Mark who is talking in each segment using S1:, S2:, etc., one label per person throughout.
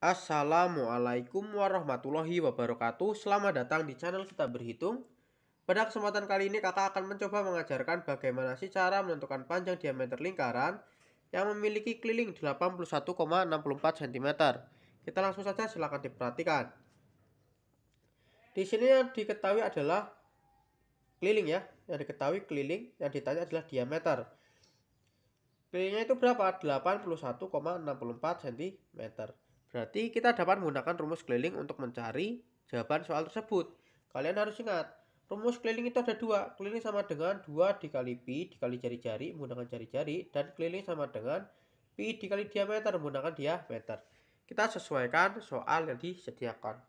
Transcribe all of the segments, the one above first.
S1: Assalamualaikum warahmatullahi wabarakatuh Selamat datang di channel kita berhitung Pada kesempatan kali ini kakak akan mencoba mengajarkan bagaimana sih cara menentukan panjang diameter lingkaran Yang memiliki keliling 81,64 cm Kita langsung saja silahkan diperhatikan Di sini yang diketahui adalah keliling ya Yang diketahui keliling, yang ditanya adalah diameter Kelilingnya itu berapa? 81,64 cm Berarti kita dapat menggunakan rumus keliling untuk mencari jawaban soal tersebut. Kalian harus ingat, rumus keliling itu ada dua. Keliling sama dengan 2 dikali pi dikali jari-jari menggunakan jari-jari. Dan keliling sama dengan pi dikali diameter menggunakan diameter. Kita sesuaikan soal yang disediakan.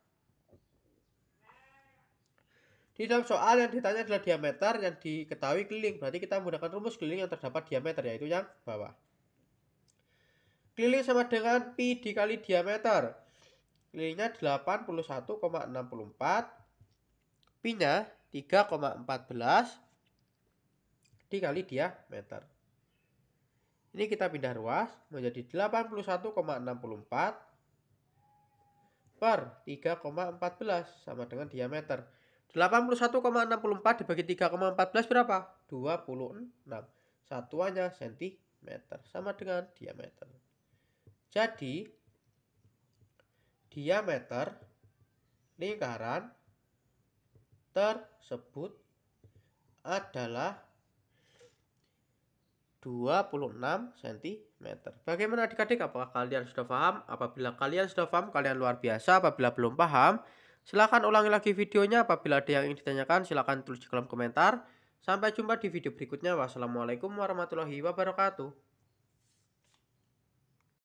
S1: Di dalam soal yang ditanya adalah diameter yang diketahui keliling. Berarti kita menggunakan rumus keliling yang terdapat diameter yaitu yang bawah. Keliling sama dengan pi dikali diameter. Kelilingnya 81,64. Pi-nya 3,14 dikali diameter. Ini kita pindah ruas menjadi 81,64 per 3,14 sama dengan diameter. 81,64 dibagi 3,14 berapa? 26. Satuannya sentimeter sama dengan diameter. Jadi, diameter lingkaran tersebut adalah 26 cm. Bagaimana adik-adik? Apakah kalian sudah paham? Apabila kalian sudah paham, kalian luar biasa. Apabila belum paham, silahkan ulangi lagi videonya. Apabila ada yang ingin ditanyakan, silahkan tulis di kolom komentar. Sampai jumpa di video berikutnya. Wassalamualaikum warahmatullahi wabarakatuh.